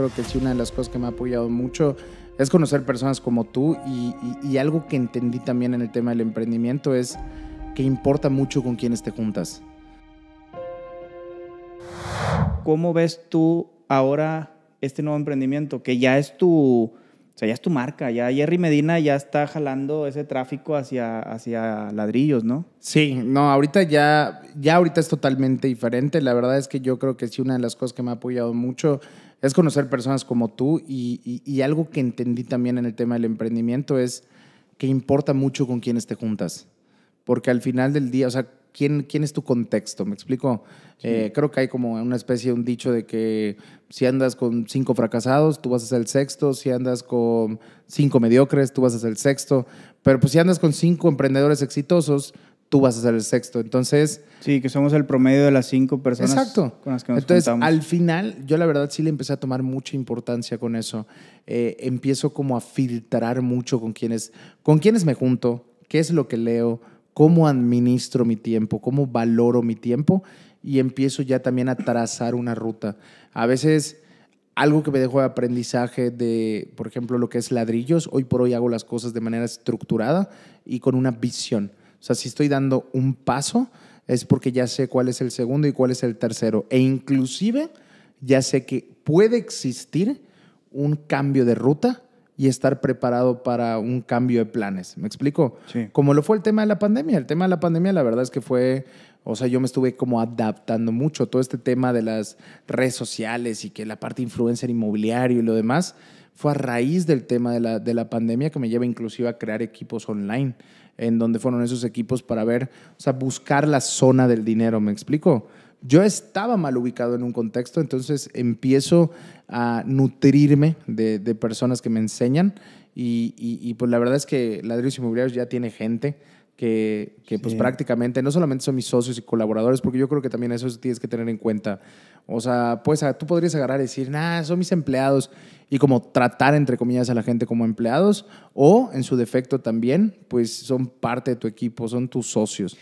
creo que sí, una de las cosas que me ha apoyado mucho es conocer personas como tú y, algo que entendí también en el tema del emprendimiento es que importa mucho con quienes te juntas. ¿Cómo ves tú ahora este nuevo emprendimiento que ya es tu... sea, ya es tu marca, ya Jerry Medina ya está jalando ese tráfico hacia, hacia ladrillos, ¿no? Sí, no, ahorita ya, ya ahorita es totalmente diferente. La verdad es que yo creo que sí, una de las cosas que me ha apoyado mucho es conocer personas como tú y, algo que entendí también en el tema del emprendimiento es que importa mucho con quienes te juntas, porque al final del día, o sea, ¿quién, quién es tu contexto? ¿Me explico? Eh, creo que hay como una especie de un dicho de que si andas con cinco fracasados, tú vas a ser el sexto, si andas con cinco mediocres, tú vas a ser el sexto, pero pues si andas con cinco emprendedores exitosos, tú vas a ser el sexto. Entonces. Sí, que somos el promedio de las cinco personas exacto. con las que nos Entonces, al final, yo la verdad sí le empecé a tomar mucha importancia con eso. Eh, empiezo como a filtrar mucho con quienes, con quienes me junto, qué es lo que leo, cómo administro mi tiempo, cómo valoro mi tiempo y empiezo ya también a trazar una ruta. A veces algo que me dejó de aprendizaje de, por ejemplo, lo que es ladrillos, hoy por hoy hago las cosas de manera estructurada y con una visión. O sea, si estoy dando un paso, es porque ya sé cuál es el segundo y cuál es el tercero. E inclusive ya sé que puede existir un cambio de ruta y estar preparado para un cambio de planes. ¿Me explico? Sí. Como lo fue el tema de la pandemia. El tema de la pandemia, la verdad es que fue, o sea, yo me estuve como adaptando mucho todo este tema de las redes sociales y que la parte influencer inmobiliario y lo demás fue a raíz del tema de la, pandemia que me lleva inclusive a crear equipos online, en donde fueron esos equipos para ver, o sea, buscar la zona del dinero, ¿me explico? Yo estaba mal ubicado en un contexto, entonces empiezo a nutrirme de, personas que me enseñan y, pues la verdad es que Ladrillos Inmobiliarios ya tiene gente que, que pues prácticamente no solamente son mis socios y colaboradores, porque yo creo que también eso tienes que tener en cuenta o sea, pues tú podrías agarrar y decir, nah, son mis empleados y como tratar, entre comillas, a la gente como empleados o, en su defecto también, pues son parte de tu equipo, son tus socios.